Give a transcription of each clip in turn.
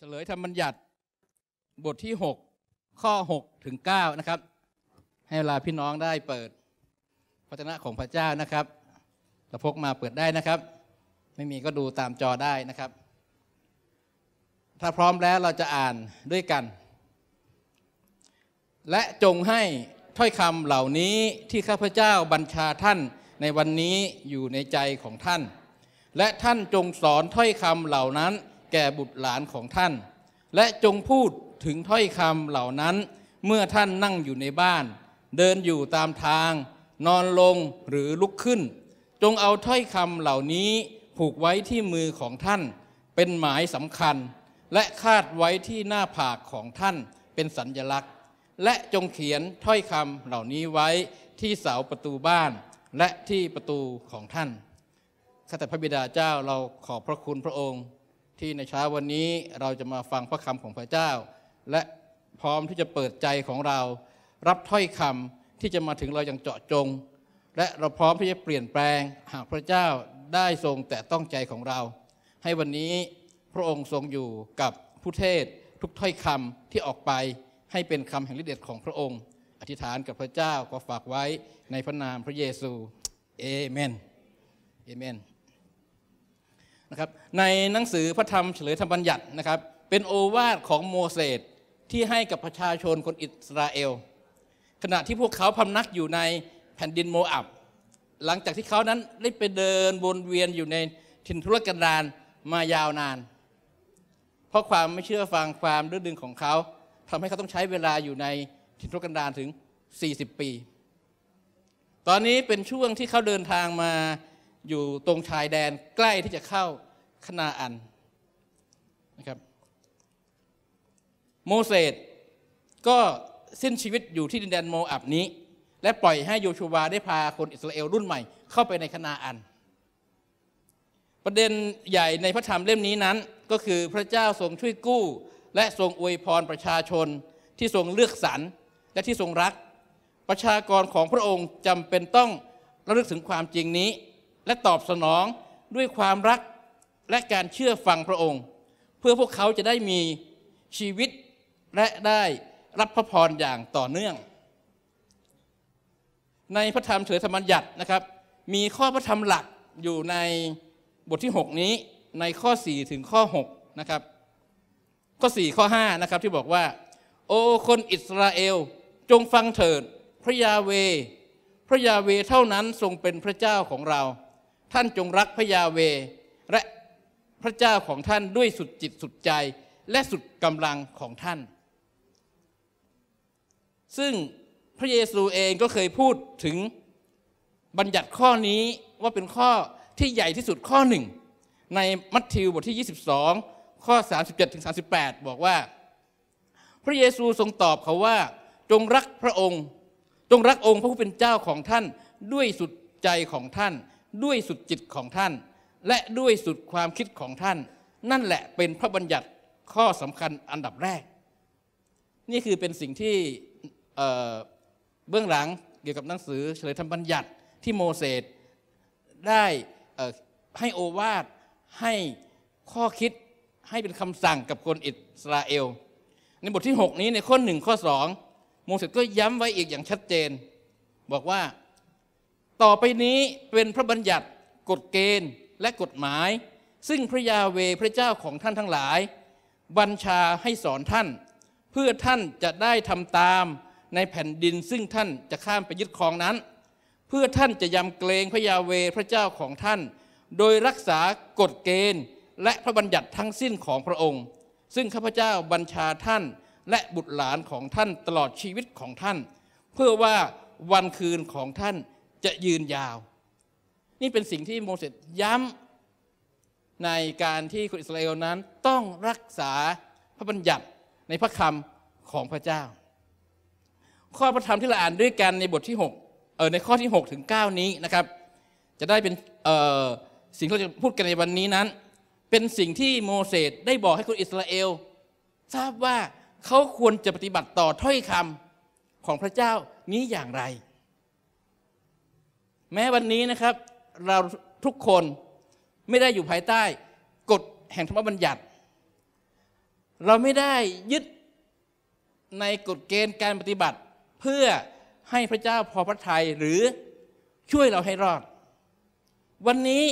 เฉลยธรรมบัญญัติบทที่ 6 ข้อ6ถึง9นะครับให้เวลาพี่น้องได้เปิดพระชนะของพระเจ้านะครับจะพกมาเปิดได้นะครับ ไม่มีก็ดูตามจอได้นะครับ ถ้าพร้อมแล้วเราจะอ่านด้วยกัน และจงให้ถ้อยคำเหล่านี้ที่ข้าพเจ้าบัญชาท่านในวันนี้อยู่ในใจของท่าน และท่านจงสอนถ้อยคำเหล่านั้นแก่บุตรหลานของท่าน และจงพูดถึงถ้อยคำเหล่านั้นเมื่อท่านนั่งอยู่ในบ้าน เดินอยู่ตามทาง นอนลงหรือลุกขึ้น จงเอาถ้อยคำเหล่านี้ผูกไว้ที่มือของท่าน เป็นหมายสำคัญ และคาดไว้ที่หน้าผากของท่านเป็นสัญญลักษณ์ และจงเขียนถ้อยคำเหล่านี้ไว้ที่เสาประตูบ้าน และที่ประตูของท่าน ข้าแต่พระบิดาเจ้าเราขอบพระคุณพระองค์ที่ในเช้าวันนี้เราจะมาฟังพระคำของพระเจ้า และพร้อมที่จะเปิดใจของเรา รับถ้อยคำที่จะมาถึงเราอย่างเจาะจง และเราพร้อมที่จะเปลี่ยนแปลงหากพระเจ้าได้ทรงแต่ต้องใจของเรา ให้วันนี้พระองค์ทรงอยู่กับผู้เทศทุกถ้อยคำที่ออกไปให้เป็นคำแห่งฤทธิ์เดชของพระองค์ อธิษฐานกับพระเจ้าขอฝากไว้ในพระนามพระเยซูเอเมนเอเมนนะครับในหนังสือพระธรรมเฉลยธรรมบัญญัตินะครับเป็นโอวาทของโมเสสที่ให้กับประชาชนคนอิสราเอล ขณะที่พวกเขาพำนักอยู่ในแผ่นดินโมอับหลังจากที่เขานั้นได้ไปเดินวนเวียนอยู่ในถิ่นทุรกันดารมายาวนาน เพราะความไม่เชื่อฟังความดื้อดึงของเขาทำให้เขาต้องใช้เวลาอยู่ในถิ่นทุรกันดารถึง 40 ปี ตอนนี้เป็นช่วงที่เขาเดินทางมาอยู่ตรงชายแดนใกล้ที่จะเข้าคณาอันนะครับโมเสสก็สิ้นชีวิตอยู่ที่ดินแดนโมอับนี้ และปล่อยให้โยชูวา ได้พาคนอิสราเอลรุ่นใหม่ เข้าไปในคณาอัน ประเด็นใหญ่ในพระธรรมเล่มนี้นั้น ก็คือพระเจ้าทรงช่วยกู้ และทรงอวยพรประชาชนที่ทรงเลือกสรรและที่ทรงรัก ประชากรของพระองค์จำเป็นต้องระลึกถึงความจริงนี้และตอบสนองด้วยความรักและการเชื่อฟังพระองค์ เพื่อพวกเขาจะได้มีชีวิตและได้รับพระพรอย่างต่อเนื่อง ในพระธรรมเฉลยธรรมัญญัตินะครับ มีข้อพระธรรมหลักอยู่ในบทที่ 6 นี้ในข้อ 4 ถึงข้อ 6 นะครับ ข้อ 4 ข้อ5นะครับที่บอกว่า โอ้ คนอิสราเอล จงฟังเถิด พระยาเว พระยาเวเท่านั้นทรงเป็นพระเจ้าของเราท่านจงรักพระยาเวและพระเจ้าของท่านด้วยสุดจิตสุดใจและสุดกำลังของท่าน ซึ่งพระเยซูเองก็เคยพูดถึงบัญญัติข้อนี้ว่าเป็นข้อที่ใหญ่ที่สุดข้อหนึ่ง ในมัทธิวบทที่ 22 ข้อ 37ถึง38 บอกว่า พระเยซูทรงตอบเขาว่า จงรักพระองค์ จงรักองค์พระผู้เป็นเจ้าของท่านด้วยสุดใจของท่านด้วยสุดจิตของท่าน และด้วยสุดความคิดของท่าน นั่นแหละเป็นพระบัญญัติข้อสำคัญอันดับแรก นี่คือเป็นสิ่งที่เบื้องหลังเกี่ยวกับหนังสือเฉลยธรรมบัญญัติที่โมเสสได้ให้โอวาดให้ข้อคิดให้เป็นคำสั่งกับคนอิสราเอล ในบทที่ 6 นี้ในข้อ1ข้อ2โมเสสก็ย้ำไว้อีกอย่างชัดเจนบอกว่าต่อไปนี้เป็นพระบัญญัติ กฎเกณฑ์และกฎหมาย ซึ่งพระยาเวพระเจ้าของท่านทั้งหลาย บัญชาให้สอนท่าน เพื่อท่านจะได้ทำตามในแผ่นดินซึ่งท่านจะข้ามไปยึดครองนั้น เพื่อท่านจะยำเกรงพระยาเวพระเจ้าของท่าน โดยรักษากฎเกณฑ์และพระบัญญัติทั้งสิ้นของพระองค์ ซึ่งข้าพเจ้าบัญชาท่าน และบุตรหลานของท่านตลอดชีวิตของท่าน เพื่อว่าวันคืนของท่านจะยืนยาว นี่เป็นสิ่งที่โมเสสย้ำในการที่คนอิสราเอลนั้นต้องรักษาพระบัญญัติในพระคำของพระเจ้า ข้อพระธรรมที่เราอ่านด้วยกันในบทที่6เออในข้อที่ 6 ถึง9นี้นะครับ จะได้เป็นเออสิ่งที่เราจะพูดกันในวันนี้นั้น เป็นสิ่งที่โมเสสได้บอกให้คนอิสราเอล ทราบว่าเขาควรจะปฏิบัติต่อถ้อยคำของพระเจ้านี้อย่างไรแม้วันนี้นะครับเราทุกคนไม่ได้อยู่ภายใต้กฎแห่งธรรมบัญญัติ เราไม่ได้ยึดในกฎเกณฑ์การปฏิบัติ เพื่อให้พระเจ้าพอพระทัยหรือช่วยเราให้รอด วันนี้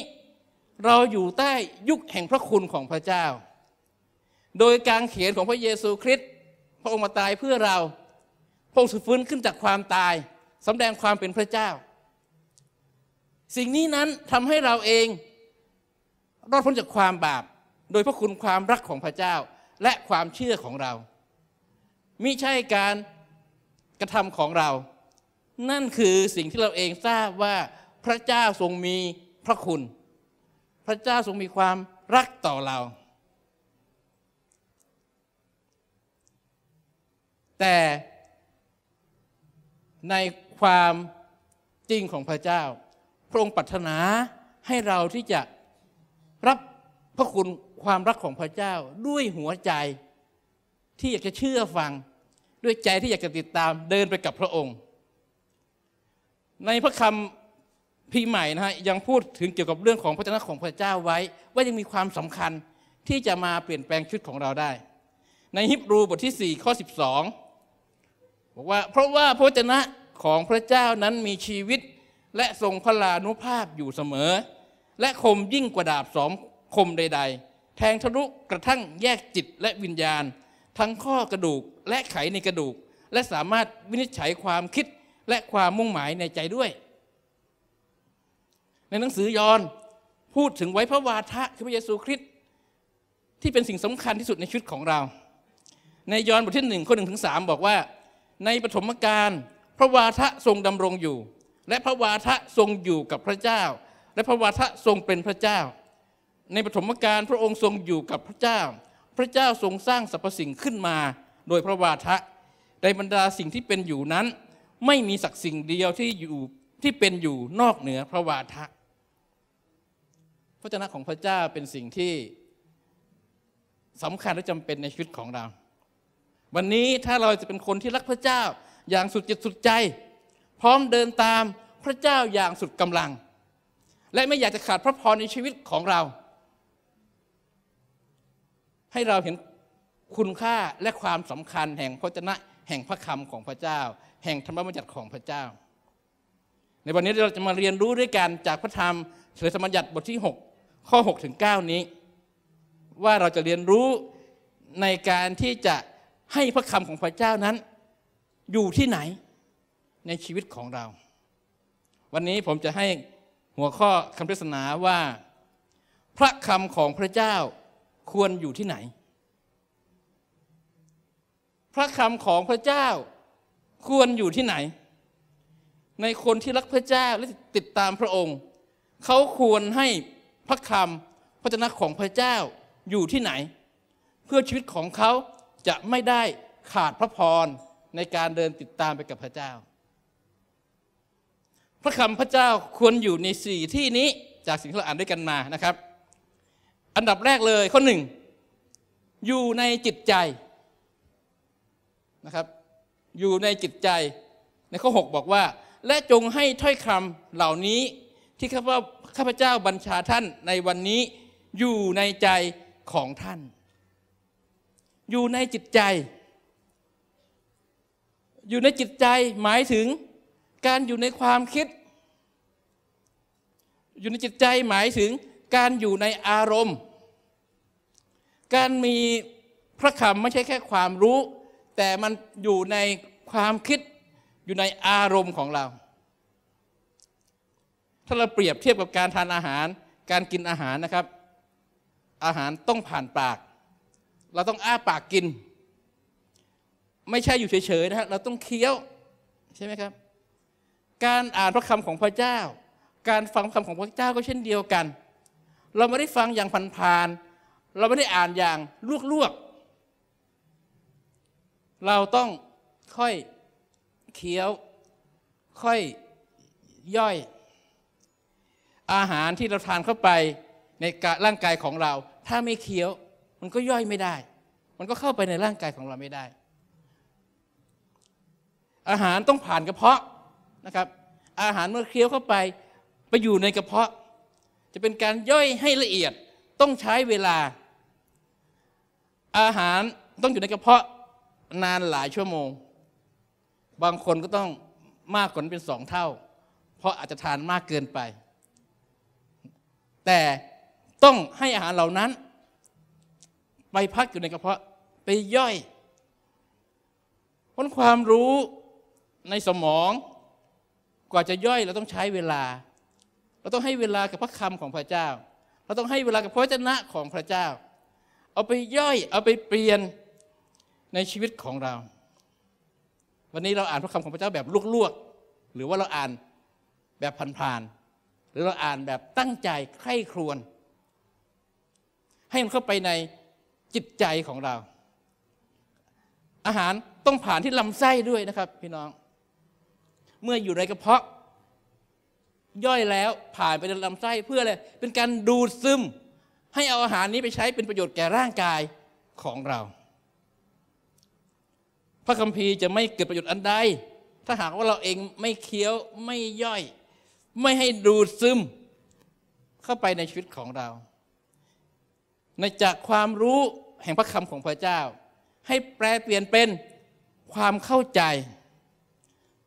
เราอยู่ใต้ยุคแห่งพระคุณของพระเจ้า โดยการเขียนของพระเยซูคริสต์พระองค์มาตายเพื่อเราพระองค์ฟื้นขึ้นจากความตายสำแดงความเป็นพระเจ้าสิ่งนี้นั้นทำให้เราเองรอดพ้นจากความบาปโดยพระคุณความรักของพระเจ้าและความเชื่อของเรามิใช่การกระทำของเรา นั่นคือสิ่งที่เราเองทราบว่าพระเจ้าทรงมีพระคุณ พระเจ้าทรงมีความรักต่อเรา แต่ในความจริงของพระเจ้าระองค์ปรารถนาให้เราที่จะรับพระคุณความรักของพระเจ้าด้วยหัวใจที่อยากจะเชื่อฟังด้วยใจที่อยากจะติดตามเดินไปกับพระองค์ ในพระคำพีใหม่นะฮะยังพูดถึงเกี่ยวกับเรื่องของพระเจ้าของพระเจ้าไว้ว่ายังมีความสำคัญที่จะมาเปลี่ยนแปลงชีวิตของเราได้ ในฮิบรูบทที่4ข้อ 12 บอกว่าเพราะว่าพระเจ้าของพระเจ้านั้นมีชีวิตและทรงพลานุภาพอยู่เสมอ และคมยิ่งกว่าดาบสองคมใด ๆ แทงทะลุกระทั่งแยกจิตและวิญญาณ ทั้งข้อกระดูกและไขในกระดูก และสามารถวินิจฉัยความคิดและความมุ่งหมายในใจด้วย ในหนังสือยอห์นพูดถึงไว้พระวาทะคือพระเยซูคริสต์ที่เป็นสิ่งสำคัญที่สุดในชีวิตของเรา ในยอห์นบทที่หนึ่งข้อหนึ่งถึงสบอกว่า ในปฐมกาลพระวาทะทรงดำรงอยู่และพระวาทะทรงอยู่กับพระเจ้า และพระวาทะทรงเป็นพระเจ้า ในปฐมกาลพระองค์ทรงอยู่กับพระเจ้า พระเจ้าทรงสร้างสรรพสิ่งขึ้นมาโดยพระวาทะในบรรดาสิ่งที่เป็นอยู่นั้น ไม่มีสักสิ่งเดียวที่อยู่ที่เป็นอยู่นอกเหนือพระวาทะพระเจ้าของพระเจ้าเป็นสิ่งที่สำคัญและจำเป็นในชีวิตของเราวันนี้ถ้าเราจะเป็นคนที่รักพระเจ้าอย่างสุดจิตสุดใจพร้อมเดินตามพระเจ้าอย่างสุดกำลัง และไม่อยากจะขาดพระพรในชีวิตของเรา ให้เราเห็นคุณค่าและความสำคัญแห่งพระจนะ แห่งพระคำของพระเจ้า แห่งธรรมบัญญัติของพระเจ้า ในวันนี้เราจะมาเรียนรู้ด้วยกันจากพระธรรมเฉลยธรรมบัญญัติบทที่ 6 ข้อ6ถึง9นี้ ว่าเราจะเรียนรู้ในการที่จะให้พระคำของพระเจ้านั้นอยู่ที่ไหนในชีวิตของเรา วันนี้ผมจะให้หัวข้อคำเทศนาว่า พระคำของพระเจ้าควรอยู่ที่ไหน พระคำของพระเจ้าควรอยู่ที่ไหน ในคนที่รักพระเจ้าและติดตามพระองค์ เขาควรให้พระคำพระจนะของพระเจ้าอยู่ที่ไหน เพื่อชีวิตของเขาจะไม่ได้ขาดพระพรในการเดินติดตามไปกับพระเจ้าพระคำพระเจ้าควรอยู่ในสี่ที่นี้จากสิ่งที่เราอ่านด้วยกันมานะครับ อันดับแรกเลยข้อหนึ่ง อยู่ในจิตใจนะครับอยู่ในจิตใจในข้อ6บอกว่า และจงให้ถ้อยคำเหล่านี้ที่ข้าพข้าพเจ้าบัญชาท่านในวันนี้อยู่ในใจของท่าน อยู่ในจิตใจ อยู่ในจิตใจหมายถึงการอยู่ในความคิดอยู่ในจิตใจหมายถึงการอยู่ในอารมณ์ การมีพระคำไม่ใช่แค่ความรู้ แต่มันอยู่ในความคิดอยู่ในอารมณ์ของเรา ถ้าเราเปรียบเทียบกับการทานอาหาร การกินอาหารนะครับ อาหารต้องผ่านปาก เราต้องอ้าปากกิน ไม่ใช่อยู่เฉยๆนะฮะเราต้องเคี้ยวใช่ไหมครับการอ่านพระคำของพระเจ้าการฟังคำของพระเจ้าก็เช่นเดียวกัน เราไม่ได้ฟังอย่างผ่านๆเราไม่ได้อ่านอย่างลวกๆ เราต้องค่อย เคี้ยวค่อยย่อย อาหารที่เราทานเข้าไปในร่างกายของเรา ถ้าไม่เคี้ยวมันก็ย่อยไม่ได้ มันก็เข้าไปในร่างกายของเราไม่ได้ อาหารต้องผ่านกระเพาะนะครับ อาหารเมื่อเคี้ยวเข้าไปไปอยู่ในกระเพาะจะเป็นการย่อยให้ละเอียดต้องใช้เวลา อาหารต้องอยู่ในกระเพาะนานหลายชั่วโมง บางคนก็ต้องมากกว่า้นเป็นสองเท่า เพราะอาจจะทานมากเกินไป แต่ต้องให้อาหารเหล่านั้น ไปพักอยู่ในกระเพาะไปย่อยพ้นความรู้ในสมองกว่าจะย่อยเราต้องใช้เวลาเราต้องให้เวลากับพระคำของพระเจ้า เราต้องให้เวลากับพระจนะของพระเจ้า เอาไปย่อย เอาไปเปลี่ยนในชีวิตของเรา วันนี้เราอ่านพระคำของพระเจ้าแบบลวกๆ หรือว่าเราอ่านแบบผ่านๆหรือเราอ่านแบบตั้งใจใคร่ครวญให้มันเข้าไปในจิตใจของเรา อาหารต้องผ่านที่ลำไส้ด้วยนะครับ พี่น้อง เมื่ออยู่ในกระเพาะย่อยแล้วผ่านไปในลำไส้เพื่ออะไร เป็นการดูดซึม ให้เอาอาหารนี้ไปใช้เป็นประโยชน์แก่ร่างกายของเรา พระคัมภีร์จะไม่เกิดประโยชน์อันใดถ้าหากว่าเราเองไม่เคี้ยวไม่ย่อย ไม่ให้ดูดซึม เข้าไปในชีวิตของเรา ในจากความรู้แห่งพระคำของพระเจ้า ให้แปลเปลี่ยนเป็นความเข้าใจ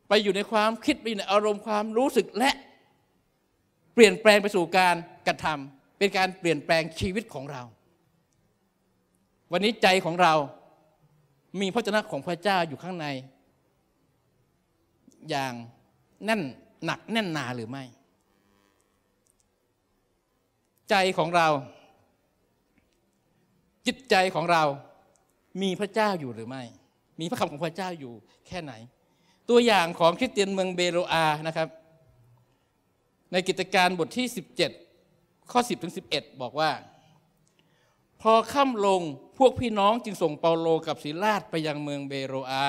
ไปอยู่ในความคิดไปอยู่ในอารมณ์ความรู้สึกและเปลี่ยนแปลงไปสู่การกระทำ เป็นการเปลี่ยนแปลงชีวิตของเรา วันนี้ใจของเรา มีพระชนะของพระเจ้าอยู่ข้างใน อย่างแน่นหนักแน่นหนาหรือไม่ ใจของเรา จิตใจของเรามีพระเจ้าอยู่หรือไม่ มีพระคำของพระเจ้าอยู่แค่ไหน ตัวอย่างของคริสเตียนเมืองเบโรอานะครับในกิจการบทที่ 17 ข้อ 10 ถึง 11 บอกว่า พอค่ำลงพวกพี่น้องจึงส่งเปาโลกับศิลาดไปยังเมืองเบโรอา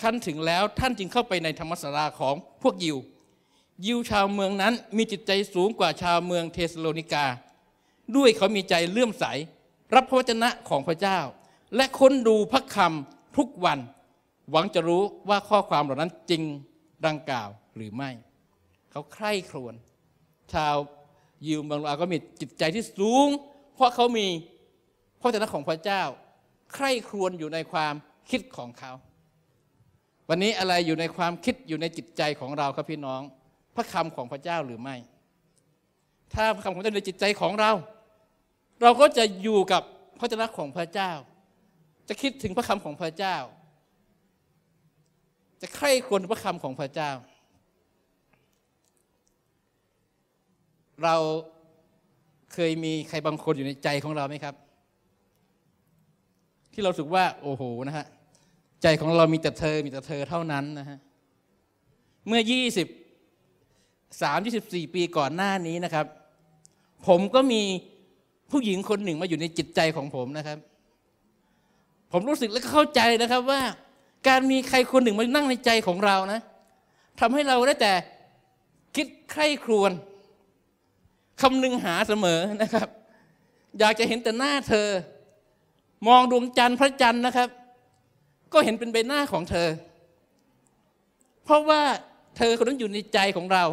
ขั้นถึงแล้วท่านจึงเข้าไปในธรรมศาลาของพวกยิว ยิวชาวเมืองนั้นมีจิตใจสูงกว่าชาวเมืองเทสโลนิกา ด้วยเขามีใจเลื่อมใส รับพระวจนะของพระเจ้า และค้นดูพระคำทุกวัน หวังจะรู้ว่าข้อความเหล่านั้นจริงดังกล่าวหรือไม่เขาใคร่ครวญชาวยิวบางราก็มีจิตใจที่สูง เพราะเขามีพระเจ้าของพระเจ้าใคร่ครวญอยู่ในความคิดของเขา วันนี้อะไรอยู่ในความคิดอยู่ในจิตใจของเราครับพี่น้อง พระคำของพระเจ้าหรือไม่ ถ้าพระคำของพระเจ้าในจิตใจของเรา เราก็จะอยู่กับพระเจ้าของพระเจ้า จะคิดถึงพระคำของพระเจ้า จะใคร่ครวญพระคำของพระเจ้าเราเคยมีใครบางคนอยู่ในใจของเราไหมครับ ที่เราสึกว่า โอ้โหนะฮะใจของเรามีแต่เธอมีแต่เธอเท่านั้นนะฮะเมื่อ20 3 24 ปีก่อนหน้านี้นะครับผมก็มีผู้หญิงคนหนึ่งมาอยู่ในจิตใจของผมนะครับ ผมรู้สึกและเข้าใจนะครับว่า การมีใครคนหนึ่งมานั่งในใจของเรานะทำให้เราได้แต่คิดใคร่ครวญคำนึงหาเสมอนะครับ อยากจะเห็นแต่หน้าเธอมองดวงจันทร์พระจันทร์นะครับ ก็เห็นเป็นใบหน้าของเธอ เพราะว่าเธอคนนั้นอยู่ในใจของเรา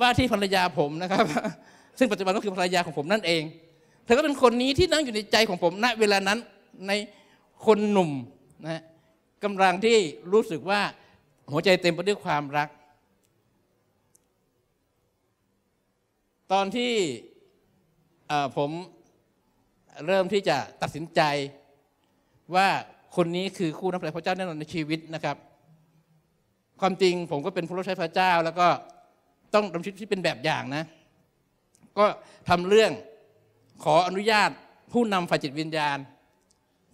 ว่าที่ภรรยาผมนะครับ ซึ่งปัจจุบันก็คือภรรยาของผมนั่นเอง เธอก็เป็นคนนี้ที่นั่งอยู่ในใจของผมณเวลานั้นในคนหนุ่มนะกำลังที่รู้สึกว่าหัวใจเต็มไปด้วยความรักตอนที่ผมเริ่มที่จะตัดสินใจ ว่าคนนี้คือคู่นับพระเจ้าแน่นอนในชีวิตนะครับ ความจริงผมก็เป็นผู้รับใช้พระเจ้า แล้วก็ต้องดำชีวิตที่เป็นแบบอย่างนะ ก็ทำเรื่องขออนุญาตผู้นำฝ่ายจิตวิญญาณ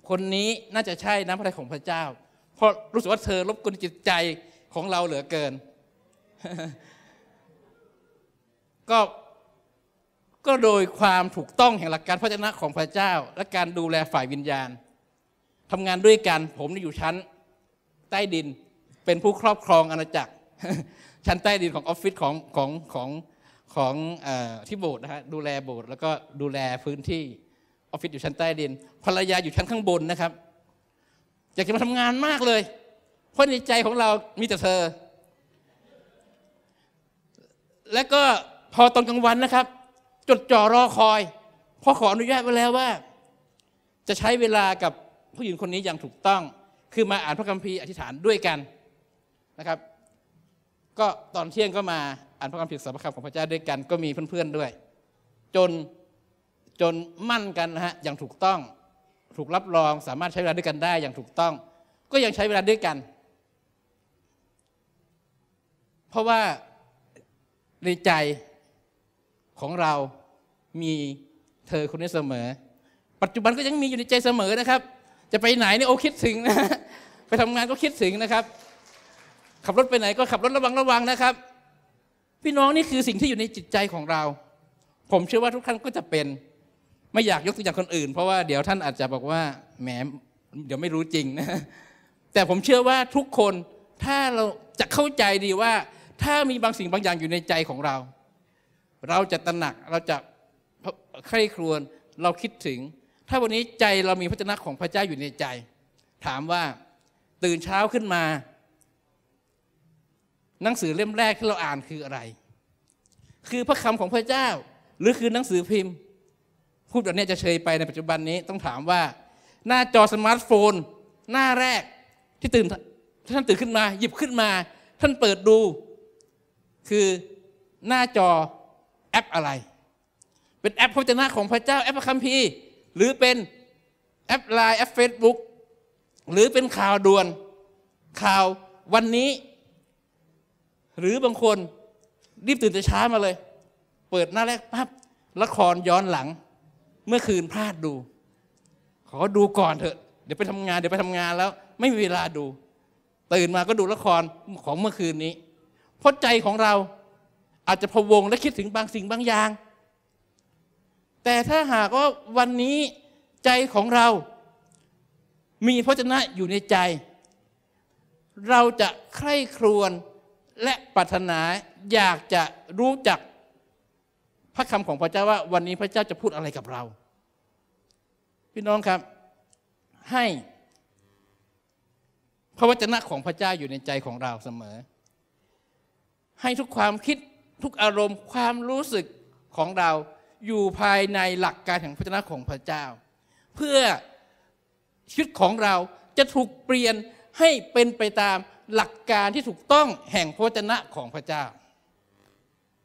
คนนี้น่าจะใช่น้ำพระทัยของพระเจ้า เพราะรู้สึกว่าเธอลบกุนจิตใจของเราเหลือเกิน ก็ก็โดยความถูกต้องแห่งหลักการพระเจ้าของพระเจ้า และการดูแลฝ่ายวิญญาณ ทำงานด้วยกันผมอยู่ชั้น ใต้ดินเป็นผู้ครอบครองอาณาจักร ชั้นใต้ดินของออฟฟิศของของของของอที่โบสถ์นะฮะดูแลโบสถ์แล้วก็ดูแลพื้นที่ออฟฟิศอยู่ชั้นใต้ดินภรรยาอยู่ชั้นข้างบนนะครับอยากจะมาทำงานมากเลยเพราะในใจของเรามีแต่เธอและก็พอตอนกลางวันนะครับจดจ่อรอคอยเพราะขออนุญาตไว้แล้วว่าจะใช้เวลากับผู้หญิงคนนี้อย่างถูกต้องคือมาอ่านพระคัมภีร์อธิษฐานด้วยกันนะครับ ก็ตอนเที่ยงก็มาอ่านพระคัมภีร์สารพระคำของพระเจ้าด้วยกัน ก็มีเพื่อนๆด้วย จนจนมั่นกันนะฮะอย่างถูกต้องถูกรับรอง สามารถใช้เวลาด้วยกันได้ อย่างถูกต้อง ก็ยังใช้เวลาด้วยกัน เพราะว่าในใจของเรามีเธอคนนี้เสมอ ปัจจุบันก็ยังมีอยู่ในใจเสมอนะครับ จะไปไหนเนี่ยโอ้คิดถึงนะไปทำงานก็คิดถึงนะครับ ขับรถไปไหนก็ขับรถระวังระวังนะครับ พี่น้องนี่คือสิ่งที่อยู่ในจิตใจของเรา ผมเชื่อว่าทุกท่านก็จะเป็น ไม่อยากยกตัวอย่างคนอื่นเพราะว่าเดี๋ยวท่านอาจจะบอกว่าแหมเดี๋ยวไม่รู้จริงนะ แต่ผมเชื่อว่าทุกคนถ้าเราจะเข้าใจดีว่า ถ้ามีบางสิ่งบางอย่างอยู่ในใจของเราเราจะตระหนัก เราจะใคร่ครวญเราคิดถึง ถ้าวันนี้ใจเรามีพระจนะของพระเจ้าอยู่ในใจ ถามว่าตื่นเช้าขึ้นมา หนังสือเล่มแรกที่เราอ่านคืออะไร คือพระคำของพระเจ้าหรือคือหนังสือพิมพ์พูดแบบนี้จะเฉยไปในปัจจุบันนี้ต้องถามว่า หน้าจอสมาร์ทโฟน หน้าแรกที่ตื่นท่านตื่นขึ้นมาหยิบขึ้นมา ท่านเปิดดู คือหน้าจอแอปอะไร เป็นแอปพระเจ้าของพระเจ้าแอปคัมภีร์หรือเป็นแอปไลน์แอปเฟซบุ๊กหรือเป็นข่าวด่วนข่าววันนี้ หรือบางคนรีบตื่นแต่เช้ามาเลย เปิดหน้าแรกปั๊บละครย้อนหลังเมื่อคืนพลาดดู ขอดูก่อนเถอะเดี๋ยวไปทำงานเดี๋ยวไปทำงานแล้ว ไม่มีเวลาดูตื่นมาก็ดูละครของเมื่อคืนนี้เพราะใจของเราอาจจะพะวงและคิดถึงบางสิ่งบางอย่าง แต่ถ้าหากว่าวันนี้ใจของเรา มีพระจนะอยู่ในใจ เราจะใคร่ครวญและปรารถนาอยากจะรู้จักพระคำของพระเจ้าว่าวันนี้พระเจ้าจะพูดอะไรกับเรา พี่น้องครับให้ พระวจนะของพระเจ้าอยู่ในใจของเราเสมอ ให้ทุกความคิดทุกอารมณ์ความรู้สึกของเราอยู่ภายในหลักการแห่งพระชนะของพระเจ้า เพื่อ ชีวิตของเราจะถูกเปลี่ยนให้เป็นไปตามหลักการที่ถูกต้องแห่งพระชนะของพระเจ้า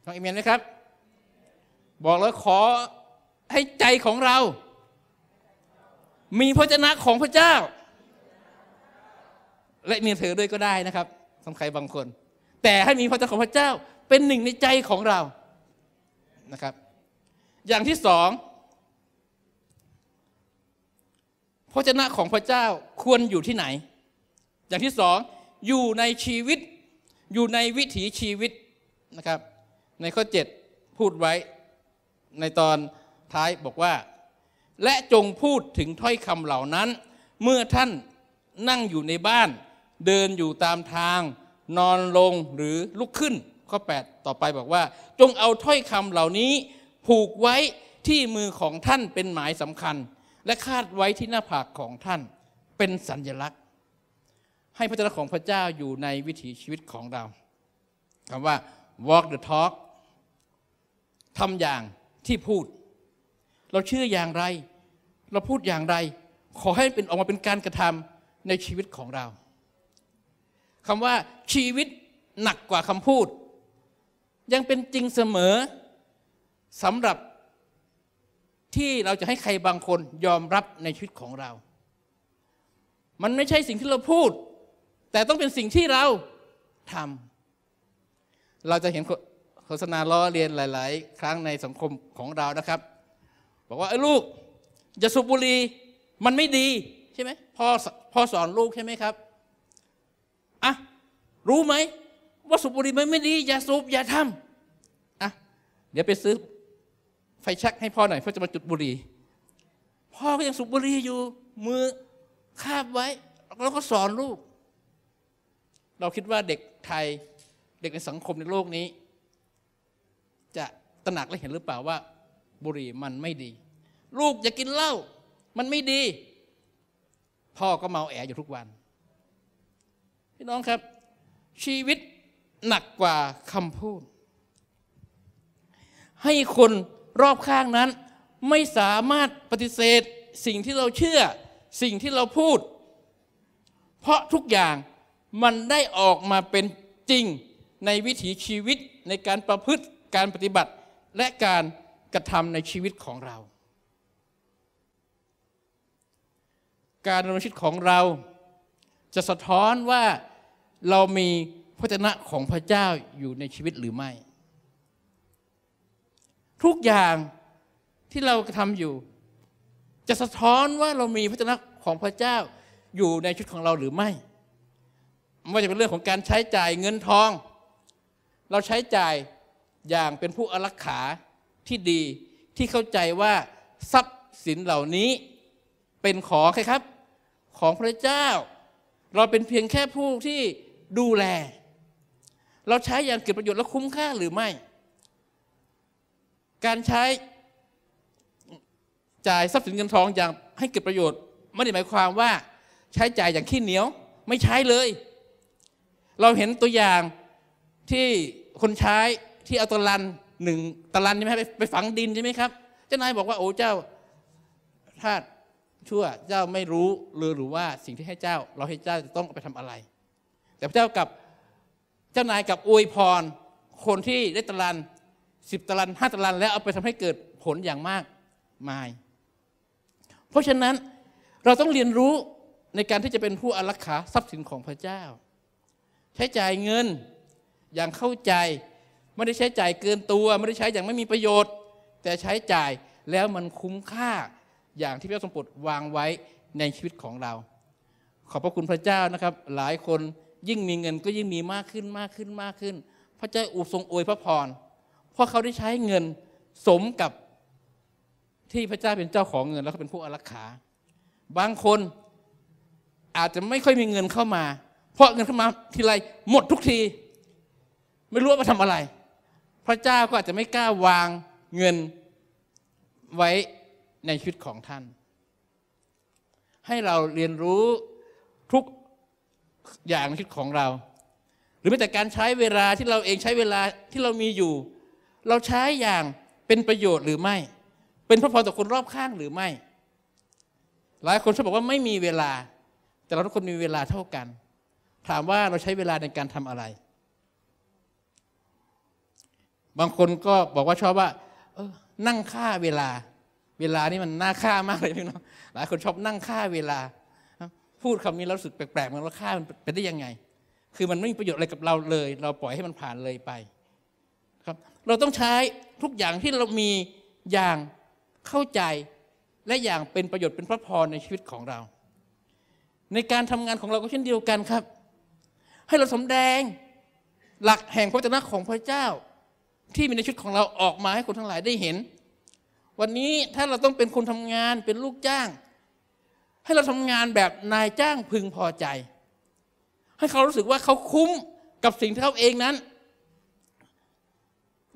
น้องเอเมนไหมครับ บอกแล้วขอให้ใจของเรา มีพระชนะของพระเจ้า และมีเธอด้วยก็ได้นะครับสำคัญบางคน แต่ให้มีพระเจ้าของพระเจ้าเป็นหนึ่งในใจของเรา นะครับ อย่างที่สองพระเจ้าของพระเจ้าควรอยู่ที่ไหน อย่างที่สอง อยู่ในชีวิต อยู่ในวิถีชีวิต นะครับ ในข้อ7พูดไว้ ในตอนท้ายบอกว่า และจงพูดถึงถ้อยคำเหล่านั้น เมื่อท่านนั่งอยู่ในบ้าน เดินอยู่ตามทาง นอนลงหรือลุกขึ้นข้อ8ต่อไปบอกว่าจงเอาถ้อยคำเหล่านี้ ผูกไว้ที่มือของท่านเป็นหมายสำคัญ และคาดไว้ที่หน้าผากของท่านเป็นสัญญลักษณ์ ให้พระเจ้าของพระเจ้าอยู่ในวิถีชีวิตของเราคำว่า walk the talk ทำอย่างที่พูด เราเชื่ออย่างไร เราพูดอย่างไรขอให้เป็นออกมาเป็นการกระทำในชีวิตของเราคำว่าชีวิตหนักกว่าคำพูดยังเป็นจริงเสมอสำหรับที่เราจะให้ใครบางคนยอมรับในชีวิตของเรา มันไม่ใช่สิ่งที่เราพูด แต่ต้องเป็นสิ่งที่เราทำ เราจะเห็นโฆษณาล้อเลียนหลาย ๆ ครั้งในสังคมของเรานะครับ บอกว่าไอ้ลูกอย่าสูบบุหรี่มันไม่ดีใช่ไหมพ่อพ่อสอนลูกใช่ไหมครับอ่ะรู้ไหมว่าสูบบุหรี่มันไม่ดีอย่าสูบอย่าทำ อ่ะ เดี๋ยวไปซื้อ ไฟแช็กให้พ่อหน่อยพ่อจะมาจุดบุหรี่พ่อก็ยังสูบบุหรี่อยู่ มือ คาบไว้ แล้วก็สอนลูก เราคิดว่าเด็กไทยเด็กในสังคมในโลกนี้ จะตระหนักและเห็นหรือเปล่าว่า บุหรี่มันไม่ดี ลูกอย่ากินเหล้ามันไม่ดี พ่อก็เมาแออยู่ทุกวันพี่น้องครับ ชีวิตหนักกว่าคำพูด ให้คนรอบข้างนั้นไม่สามารถปฏิเสธสิ่งที่เราเชื่อสิ่งที่เราพูด เพราะทุกอย่างมันได้ออกมาเป็นจริงในวิถีชีวิตในการประพฤติการปฏิบัติและการกระทำในชีวิตของเรา การดำเนินชีวิตของเราจะสะท้อนว่าเรามีระชนะของพระเจ้าอยู่ในชีวิตหรือไม่ ทุกอย่างที่เราทำอยู่ จะสะท้อนว่าเรามีพระชนะของพระเจ้าอยู่ในชุดของเราหรือไม่ ไม่ว่าจะเป็นเรื่องของการใช้จ่ายเงินทอง เราใช้จ่ายอย่างเป็นผู้อลรักขาที่ดีที่เข้าใจว่าทรัพย์สินเหล่านี้เป็นของใครครับ ของพระเจ้า เราเป็นเพียงแค่ผู้ที่ดูแลเราใช้อย่างเกิดประโยชน์ แล้วคุ้มค่าหรือไม่ การใช้จ่ายทรัพย์สินเงินทองอย่างให้เกิดประโยชน์ไม่ได้หมายความว่า ใช้จ่ายอย่างขี้เหนียวไม่ใช้เลย เราเห็นตัวอย่างที่คนใช้ที่เอาตะลันหนึ่งตะลันใช่ไหมไปไปฝังดินใช่ไหมครับเจ้านายบอกว่า โอ้เจ้าทาชั่วเจ้าไม่รู้หรือ หรือว่าสิ่งที่ให้เจ้า เราให้เจ้าจะต้องไปทำอะไรแต่พระเจ้ากับเจ้านายกับอวยพรคนที่ได้ตะลันสิบตะลันห้าตะลันแล้วเอาไปทำให้เกิดผลอย่างมากมาย เพราะฉะนั้นเราต้องเรียนรู้ในการที่จะเป็นผู้อารักขาทรัพย์สินของพระเจ้า ใช้จ่ายเงินอย่างเข้าใจไม่ได้ใช้จ่ายเกินตัวไม่ได้ใช้อย่างไม่มีประโยชน์ แต่ใช้จ่ายแล้วมันคุ้มค่าอย่างที่พระสมบณ์วางไว้ในชีวิตของเรา ขอบพระคุณพระเจ้านะครับ หลายคนยิ่งมีเงินก็ยิ่งมีมากขึ้นมากขึ้นมากขึ้น พระเจ้าอุทรงอวยพระพรเพราะเขาได้ใช้เงินสมกับที่พระเจ้าเป็นเจ้าของเงิน แล้วเขาเป็นผู้อารักขา บางคนอาจจะไม่ค่อยมีเงินเข้ามา เพราะเงินเข้ามาทีไรหมดทุกที ไม่รู้ว่ามาทำอะไร พระเจ้าก็อาจจะไม่กล้าวางเงินไว้ในชีวิตของท่าน ให้เราเรียนรู้ทุกอย่างคชีวิตของเรา หรือแม้แต่การใช้เวลาที่เราเองใช้เวลาที่เรามีอยู่ เราใช้อย่างเป็นประโยชน์หรือไม่ เป็นพระพรต่อคนรอบข้างหรือไม่ หลายคนชอบบอกว่าไม่มีเวลา แต่เราทุกคนมีเวลาเท่ากัน ถามว่าเราใช้เวลาในการทำอะไร บางคนก็บอกว่าชอบว่าเออนั่งฆ่าเวลา เวลานี่มันน่าฆ่ามากเลยพี่น้องหลายคนชอบนั่งฆ่าเวลาพูดคำนี้แล้วรู้สึกแปลกๆมันว่าค่ามันเป็นได้ยังไง คือมันไม่มีประโยชน์อะไรกับเราเลย เราปล่อยให้มันผ่านเลยไปครับ เราต้องใช้ทุกอย่างที่เรามีอย่างเข้าใจและอย่างเป็นประโยชน์เป็นพระพรในชีวิตของเรา ในการทำงานของเราก็เช่นเดียวกันครับ ให้เราสมแดงหลักแห่งพระเจ้าของพระเจ้า ที่มีในชุดของเราออกมาให้คนทั้งหลายได้เห็น วันนี้ถ้าเราต้องเป็นคนทำงานเป็นลูกจ้างให้เราทำงานแบบนายจ้างพึงพอใจ ให้เขารู้สึกว่าเขาคุ้มกับสิ่งที่เขาเองนั้น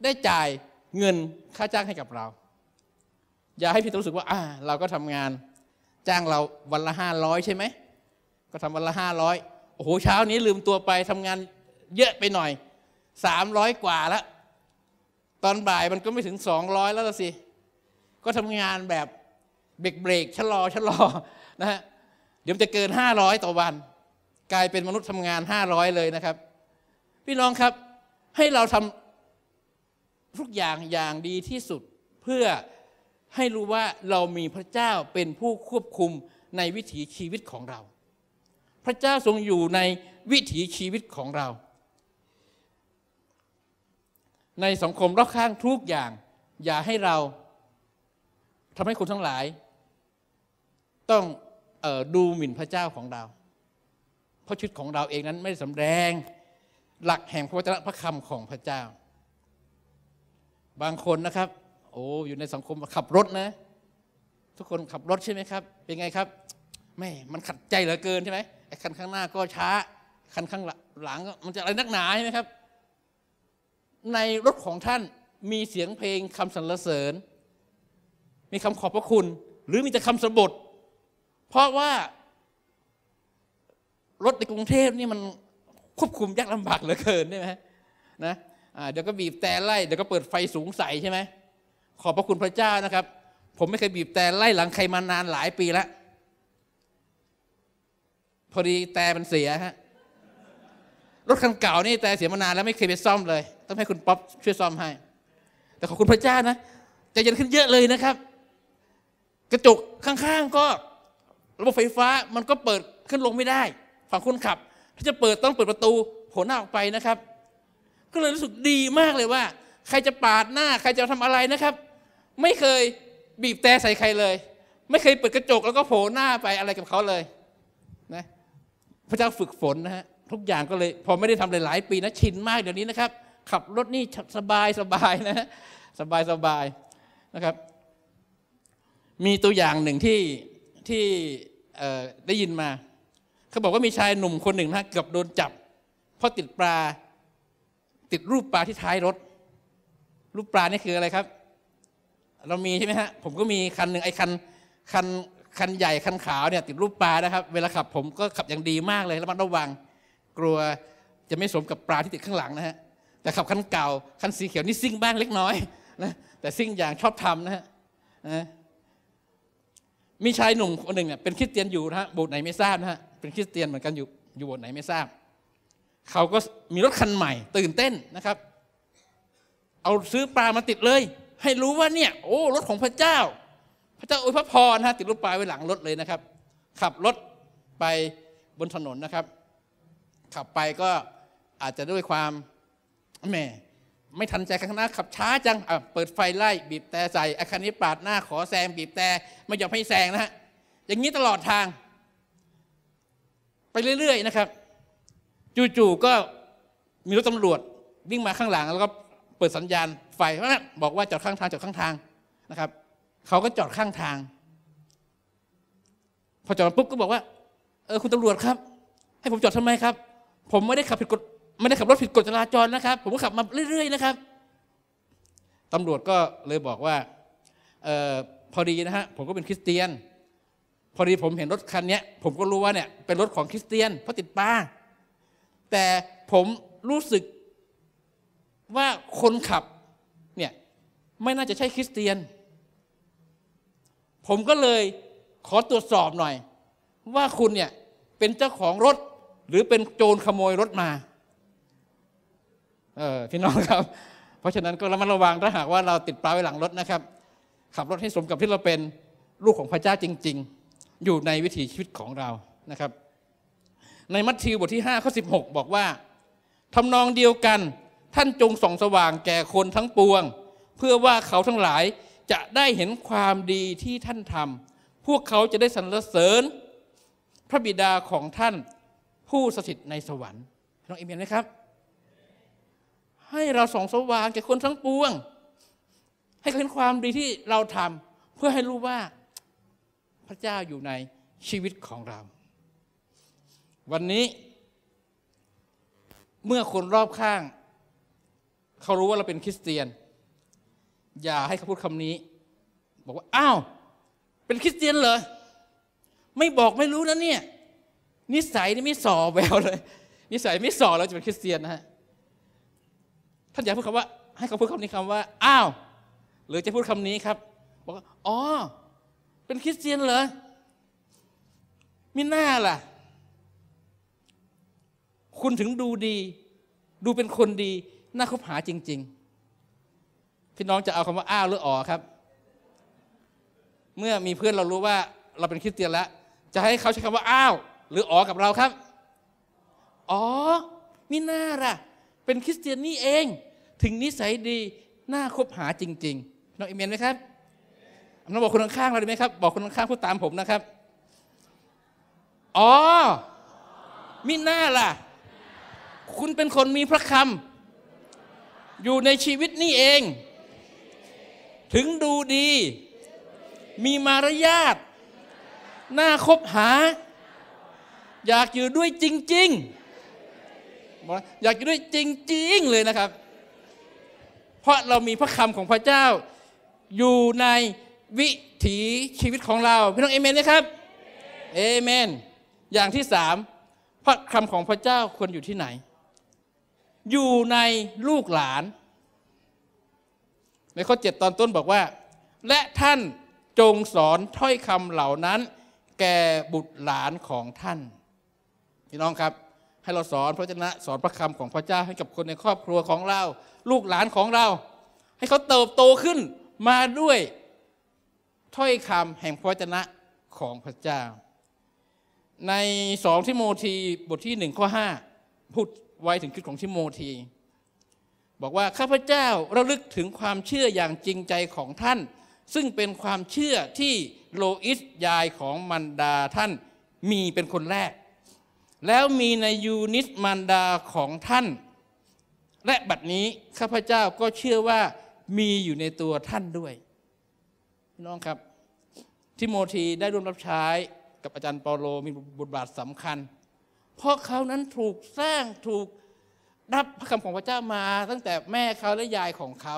ได้จ่ายเงินค่าจ้างให้กับเรา อย่าให้พี่รู้สึกว่า อ่าเราก็ทำงานจ้างเราวันละห้าร้อยใช่ไหม ก็ทำวันละห้าร้อยโอ้โหเช้านี้ลืมตัวไปทำงานเยอะไปหน่อยสามร้อยกว่าแล้วตอนบ่ายมันก็ไม่ถึงสองร้อยแล้วสิก็ทำงานแบบเบรกเบรกชะลอชะลอนะฮะเดี๋ยวจะเกิน 500ต่อวัน กลายเป็นมนุษย์ทำงาน500 เลยนะครับ พี่น้องครับให้เราทำทุกอย่างอย่างดีที่สุด เพื่อให้รู้ว่าเรามีพระเจ้าเป็นผู้ควบคุมในวิถีชีวิตของเรา พระเจ้าทรงอยู่ในวิถีชีวิตของเรา ในสังคมรอบข้างทุกอย่าง อย่าให้เราทำให้คุณทั้งหลาย ต้องดูหมิ่นพระเจ้าของเรา เพราะชุดของเราเองนั้นไม่สำแดง หลักแห่งพระวจนะพระคำของพระเจ้า บางคนนะครับ โอ้ อยู่ในสังคมขับรถนะ ทุกคนขับรถใช่ไหมครับ เป็นไงครับแม่มันขัดใจเหลือเกินใช่ไหมไอ้คันข้างหน้าก็ช้า คันข้างหลังมันจะอะไรนักหนาใช่ไหมครับ ในรถของท่านมีเสียงเพลงคำสรรเสริญ มีคำขอบพระคุณ หรือมีแต่คำสบทเพราะว่า รถในกรุงเทพนี่มันควบคุมยากลำบากเหลือ เกินใช่ไหมนะเดี๋ยวก็บีบแต่ไล่ เดี๋ยวก็เปิดไฟสูงใสใช่ไหมขอบพระคุณพระเจ้านะครับ ผมไม่เคยบีบแต่ไล่ หลังใครมานานหลายปีแล้วพอดี แต่มันเสียฮะรถคันเก่านี่แต่เสียมานานแล้วไม่เคยไปซ่อมเลย ต้องให้คุณป๊อปช่วยซ่อมให้แต่ขอบคุณพระเจ้านะใจเย็นขึ้นเยอะเลยนะครับ กระจกข้างๆก็ระบบไฟฟ้ามันก็เปิดขึ้นลงไม่ได้ ฝั่งคนขับถ้าจะเปิดต้องเปิดประตูโผล่หน้าออกไปนะครับ ก็เลยรู้สึกดีมากเลยว่า ใครจะปาดหน้า ใครจะทำอะไรนะครับ ไม่เคยบีบแต่ใส่ใครเลย ไม่เคยเปิดกระจกแล้วก็โผล่หน้าไปอะไรกับเขาเลยนะพระเจ้าฝึกฝนนะฮะทุกอย่างก็เลยพอไม่ได้ทำหลายปีนะชินมากเดี๋ยวนี้นะครับ ขับรถนี่สบายสบายนะ สบายสบายนะครับ มีตัวอย่างหนึ่งที่ที่ได้ยินมา เขาบอกว่ามีชายหนุ่มคนหนึ่งนะเกือบโดนจับ เพราะติดปลา ติดรูปปลาที่ท้ายรถ รูปปลานี่คืออะไรครับ เรามีใช่ไหมฮะผมก็มีคันหนึ่งไอ้คันคันคันใหญ่คันขาวเนี่ย ติดรูปปลานะครับ เวลาขับผมก็ขับอย่างดีมากเลยระมัดระวัง กลัวจะไม่สมกับปลาที่ติดข้างหลัง นะฮะแต่ขับคันเก่าคันสีเขียวนี่ซิ่งบ้างเล็กน้อย นะแต่ซิ่งอย่างชอบทำนะฮะมีชายหนุ่มคนหนึ่งเนี่ยเป็นคริสเตียนอยู่นะฮะโบสถ์ไหนไม่ทราบนะฮะเป็นคริสเตียนเหมือนกันอยู่อยู่โบสถ์ไหนไม่ทราบ เขาก็มีรถคันใหม่ตื่นเต้นนะครับ เอาซื้อปลามาติดเลย ให้รู้ว่าเนี่ย โอ้รถของพระเจ้า พระเจ้าอวยพระพรนะฮะติดรูปปลาไว้หลังรถเลยนะครับ ขับรถไปบนถนนนะครับ ขับไปก็อาจจะด้วยความแหมไม่ทันใจข้างหน้าขับช้าจัง เปิดไฟไล่บีบแต่ใส่อาคันนี้ปาดหน้าขอแซงบีบแต่ไม่ยอมให้แซงนะฮะอย่างนี้ตลอดทาง ไปเรื่อยๆนะครับ จู่ๆก็มีรถตำรวจวิ่งมาข้างหลัง แล้วก็เปิดสัญญาณ ไฟบอกว่าจอดข้างทาง จอดข้างทางนะครับเขาก็จอดข้างทาง พอจอดปุ๊บก็บอกว่าเออคุณตำรวจครับ ให้ผมจอดทำไมครับ ผมไม่ได้ขับผิดกฎไม่ได้ขับรถผิดกฎจราจรนะครับผมก็ขับมาเรื่อยๆนะครับตำรวจก็เลยบอกว่าออพอดีนะฮะผมก็เป็นคริสเตียน พอดีผมเห็นรถคันนี้ผมก็รู้ว่าเนี่ยเป็นรถของคริสเตียนเพราะติดป้า แต่ผมรู้สึกว่า คนขับเนี่ยไม่น่าจะใช่คริสเตียน ผมก็เลยขอตรวจสอบหน่อย ว่าคุณเนี่ยเป็นเจ้าของรถหรือเป็นโจรขโมยรถมาเออพี่น้องครับเพราะฉะนั้นก็ระมัดระวังถ้าหากว่าเราติดปลาไว้หลังรถนะครับ ขับรถให้สมกับที่เราเป็นลูกของพระเจ้าจริงๆ อยู่ในวิถีชีวิตของเรานะครับ ในมัทธิวบทที่5ข้อ16 บอกว่าทำนองเดียวกันท่านจงส่องสว่างแก่คนทั้งปวง เพื่อว่าเขาทั้งหลายจะได้เห็นความดีที่ท่านทำพวกเขาจะได้สรรเสริญ พระบิดาของท่านผู้สถิตในสวรรค์น้องอิเมนไหนะครับให้เราส่องสว่างแก่คนทั้งปวงให้เห็นความดีที่เราทำเพื่อให้รู้ว่าพระเจ้าอยู่ในชีวิตของเรา วันนี้เมื่อคนรอบข้าง เขารู้ว่าเราเป็นคริสเตียน อย่าให้เขาพูดคำนี้ บอกว่า อ้าวเป็นคริสเตียนเหรอไม่บอกไม่รู้นะเนี่ยนิสัยนี่ไม่สอแววเลย นิสัยไม่สออเราจะเป็นคริสเตียนนะฮะท่านอยากพูดคำว่าให้เขาพูดคำนี้คำว่าอ้าวหรือจะพูดคำนี้ครับ บอกว่าอ๋อเป็นคริสเตียนเหรอมิน่าล่ะคุณถึงดูดี ดูเป็นคนดี น่าคบหาจริงๆพี่น้องจะเอาคำว่า อ้าวหรืออ๋อครับ เมื่อมีเพื่อนเรารู้ว่าเราเป็นคริสเตียนแล้ว จะให้เขาใช้คำว่าอ้าวหรืออ๋อกับเราครับ อ๋อมิน่าล่ะเป็นคริสเตียนนี่เองถึงนิสัยดีน่าคบหาจริง ๆน้องเอเมนไหมครับน้องบอกคนข้างเราด้ไหมครับบอกคนข้างๆพูดตามผมนะครับ อ๋อมิหน้าล่ะ คุณเป็นคนมีพระคำอยู่ในชีวิตนี่เอง ถึงดูดี มีมารยาทน่าคบหา อยากอยู่ด้วยจริง ๆ อยากอยู่ด้วยจริง ๆเลยนะครับเพราะเรามีพระคำของพระเจ้า อยู่ในวิถีชีวิตของเรา พี่น้องเอเมนไหมครับ เอเมน อย่างที่สามพระคำของพระเจ้าควรอยู่ที่ไหน อยู่ในลูกหลาน ในข้อเจ็ดตอนต้นบอกว่า และท่านจงสอนถ้อยคำเหล่านั้น แก่บุตรหลานของท่านพี่น้องครับให้เราสอนพระเจนะ สอนพระคำของพระเจ้าให้กับคนในครอบครัวของเรา ลูกหลานของเรา ให้เขาเติบโตขึ้นมาด้วยถ้อยคำแห่งพระเจนะของพระเจ้า ในสองทิโมธีบทที่หนึ่งข้อห้าพูดไว้ถึงคิดของทิโมธีบอกว่าข้าพเจ้าระลึกถึงความเชื่ออย่างจริงใจของท่าน ซึ่งเป็นความเชื่อที่โลอิสยายของมันดาท่านมีเป็นคนแรกแล้วมีในยูนิสมารดาของท่าน และบัดนี้ข้าพเจ้าก็เชื่อว่ามีอยู่ในตัวท่านด้วย พี่น้องครับ ทิโมธีได้ร่วมรับใช้กับอาจารย์เปาโลมีบทบาทสำคัญ เพราะเขานั้นถูกสร้างถูกรับพระคำของพระเจ้ามา ตั้งแต่แม่เขา และยายของเขา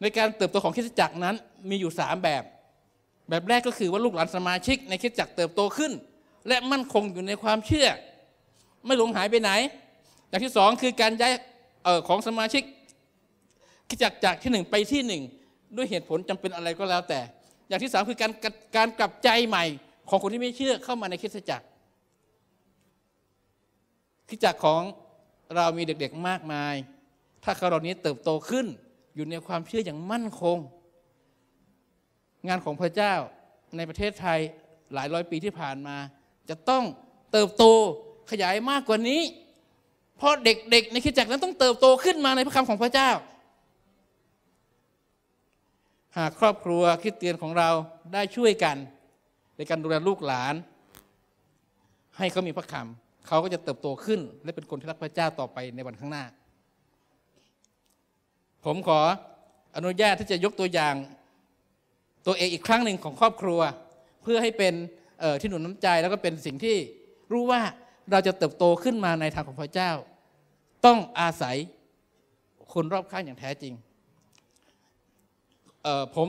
ในการเติบโตของคิสตจักรนั้นมีอยู่สามแบบแบบแรกก็คือว่าลูกหลานสมาชิกในคิดจักเติบโตขึ้น และมั่นคงอยู่ในความเชื่อ ไม่หลงหายไปไหน อย่างที่สองคือการย้ายออของสมาชิกคิดจักจากที่หนึ่งไปที่หนึ่งด้วยเหตุผลจำเป็นอะไรก็แล้วแต่ อย่างที่สามคือการการกลับใจใหม่ของคนที่ไม่เชื่อเข้ามาในคิดจักคิดจักของเรามีเด็กๆมากมาย ถ้าคราวนี้เติบโตขึ้นอยู่ในความเชื่ออย่างมั่นคงงานของพระเจ้าในประเทศไทยหลายร้อยปีที่ผ่านมา จะต้องเติบโตขยายมากกว่านี้ เพราะเด็กๆในคิดจักนั้นต้องเติบโตขึ้นมาในพระคำของพระเจ้า หากครอบครัวคิดเตียนของเราได้ช่วยกันในการดูแลลูกหลาน ให้เขามีพระคำเขาก็จะเติบโตขึ้น และเป็นคนที่รักพระเจ้าต่อไปในวันข้างหน้า ผมขออนุญาตที่จะยกตัวอย่างตัวเองอีกครั้งหนึ่งของครอบครัว เพื่อให้เป็นที่หนุนน้ำใจ แล้วก็เป็นสิ่งที่รู้ว่าเราจะเติบโตขึ้นมาในทางของพระเจ้า ต้องอาศัยคนรอบข้างอย่างแท้จริงผม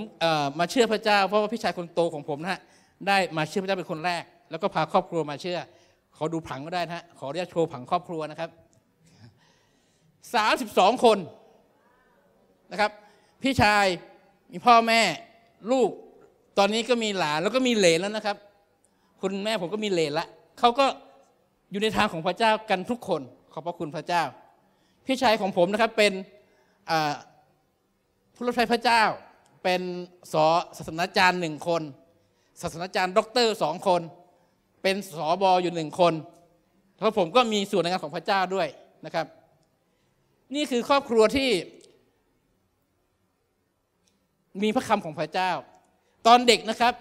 มาเชื่อพระเจ้า เพราะว่าพี่ชายคนโตของผมนะฮะได้มาเชื่อพระเจ้าเป็นคนแรก แล้วก็พาครอบครัวมาเชื่อ ขอดูผังก็ได้นะฮะขอเรียกโชว์ผังครอบครัวนะครับสสิบสองคนนะครับ พี่ชายมีพ่อแม่ลูกตอนนี้ก็มีหลานแล้วก็มีเหลนแล้วนะครับ คุณแม่ผมก็มีเหลนละเขาก็อยู่ในทางของพระเจ้ากันทุกคน ขอบพระคุณพระเจ้า พี่ชายของผมนะครับเป็นผู้รับใช้พระเจ้า เป็นสศาสนาจารย์หนึ่งคน ศาสนาจารย์ด็อกเตอร์สองคน เป็นสอบออยู่หนึ่งคนแล้วผมก็มีส่วนในงานของพระเจ้าด้วยนะครับ นี่คือครอบครัวที่มีพระคำของพระเจ้า ตอนเด็กนะครับ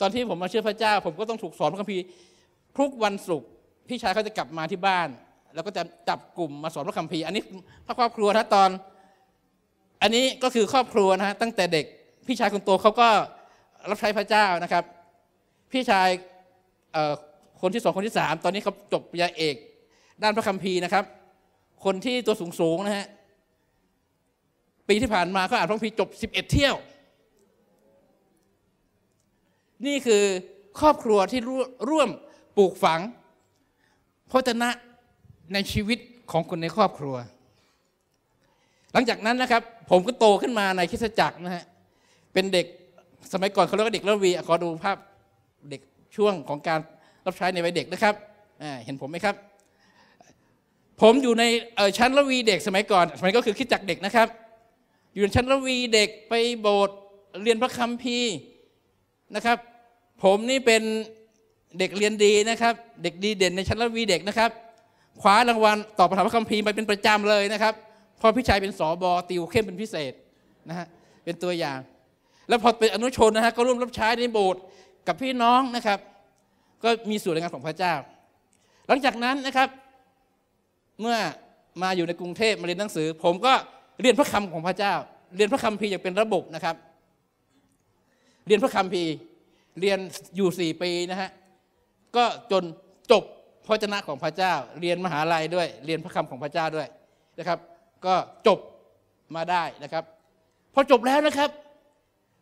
ตอนที่ผมมาเชื่อพระเจ้า ผมก็ต้องถูกสอนพระคัมภีร์ทุกวันศุกร์พี่ชายเขาจะกลับมาที่บ้าน แล้วก็จะจับกลุ่มมาสอนพระคัมภีร์อันนี้พระครอบครัวนะตอน อันนี้ก็คือครอบครัวนะฮะตั้งแต่เด็กพี่ชายคนโตเขาก็รับใช้พระเจ้านะครับ พี่ชายคนที่สองคนที่สามตอนนี้เขาจบปริญญาเอก ด้านพระคัมภีร์นะครับ คนที่ตัวสูงสูงนะฮะปีที่ผ่านมาเขาอ่านพระคัมภีร์จบ11 เที่ยว นี่คือครอบครัวที่ร่วมปลูกฝังพจนะในชีวิตของคนในครอบครัว หลังจากนั้นนะครับ ผมก็โตขึ้นมาในคิสจักรนะฮะ เป็นเด็กสมัยก่อนเขาเรียกเด็กระวีขอดูภาพเด็กช่วงของการรับใช้ในวัยเด็กนะครับ เห็นผมไหมครับ ผมอยู่ในชั้นระวีเด็กสมัยก่อนสมัยก็คือคิดจักเด็กนะครับอยู่ชั้นระวีเด็กไปโบสถ์เรียนพระคัมภีร์นะครับ ผมนี่เป็นเด็กเรียนดีนะครับ เด็กดีเด่นในชั้นระวีเด็กนะครับคว้ารางวัลตอบประหาพระคัมภีร์ไปเป็นประจำเลยนะครับ พอพี่ชายเป็นสอบอติวเข้มเป็นพิเศษนะฮะเป็นตัวอย่าง แล้วพอเป็นอนุชนนะฮะก็ร่วมรับใช้ในโบสถ์กับพี่น้องนะครับ ก็มีส่วนในงานของพระเจ้า หลังจากนั้นนะครับ เมื่อมาอยู่ในกรุงเทพมาเรียนหนังสือ ผมก็เรียนพระคำของพระเจ้า เรียนพระคำพีอย่างเป็นระบบนะครับ เรียนพระคำพี เรียนอยู่สี่ปีนะฮะ ก็จนจบพระจนะของพระเจ้า เรียนมหาลัยด้วย เรียนพระคำของพระเจ้าด้วยนะครับ ก็จบมาได้นะครับ พอจบแล้วนะครับ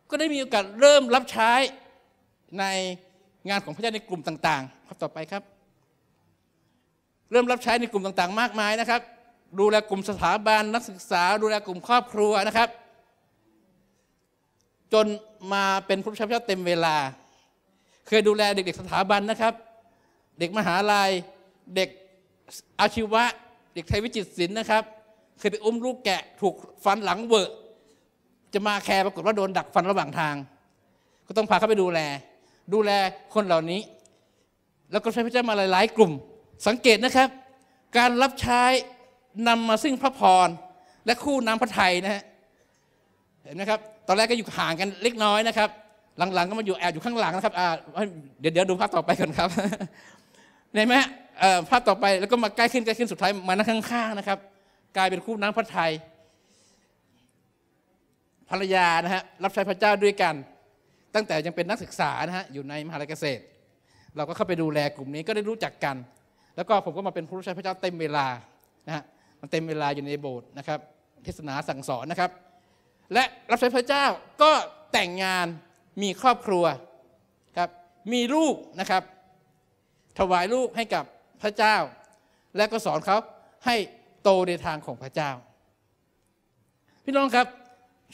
ก็ได้มีโอกาสเริ่มรับใช้ในงานของพระเจ้าในกลุ่มต่างๆ ครับต่อไปครับ เริ่มรับใช้ในกลุ่มต่างๆ มากมายนะครับดูแลกลุ่มสถาบันนักศึกษา ดูแลกลุ่มครอบครัวนะครับ จนมาเป็นผู้ช่ยเช้าเต็มเวลาเคยดูแลเด็กๆสถาบันนะครับ เด็กมหาลายัยเด็กอาชีวะ เด็กไทยวิจิตรศิลป์นะครับเคยไปอุ้มลูกแกะถูกฟันหลังเวอะจะมาแคร์ปรากฏว่าโดนดักฟันระหว่างทาง ก็ต้องพาเข้าไปดูแล ดูแลคนเหล่านี้ แล้วก็ใช้พระเจ้ามาหลาย ๆ กลุ่ม สังเกตนะครับ การรับใช้นำมาซึ่งพระพรและคู่น้ำพระไทยนะฮะ เห็นไหมครับ ตอนแรกก็อยู่ห่างกันเล็กน้อยนะครับ หลังๆ ก็มาอยู่แอบอยู่ข้างหลังนะครับ เดี๋ยวเดี๋ยวดูภาพต่อไปกันครับเห็นไหมภาพต่อไปแล้วก็มาใกล้ขึ้นใกล้ขึ้นสุดท้ายมานั่งข้างๆนะครับ กลายเป็นคู่น้ำพระไทยภรรยานะฮะรับใช้พระเจ้าด้วยกัน ตั้งแต่ยังเป็นนักศึกษานะฮะอยู่ในมหาลัยเกษตร เราก็เข้าไปดูแลกลุ่มนี้ก็ได้รู้จักกัน แล้วก็ผมก็มาเป็นผู้รับใช้พระเจ้าเต็มเวลานะฮะมันเต็มเวลาอยู่ในโบสถ์นะครับ เทศนาสั่งสอนนะครับ และรับใช้พระเจ้าก็แต่งงานมีครอบครัวครับ มีลูกนะครับ ถวายลูกให้กับพระเจ้า และก็สอนเขาให้โตในทางของพระเจ้า พี่น้องครับ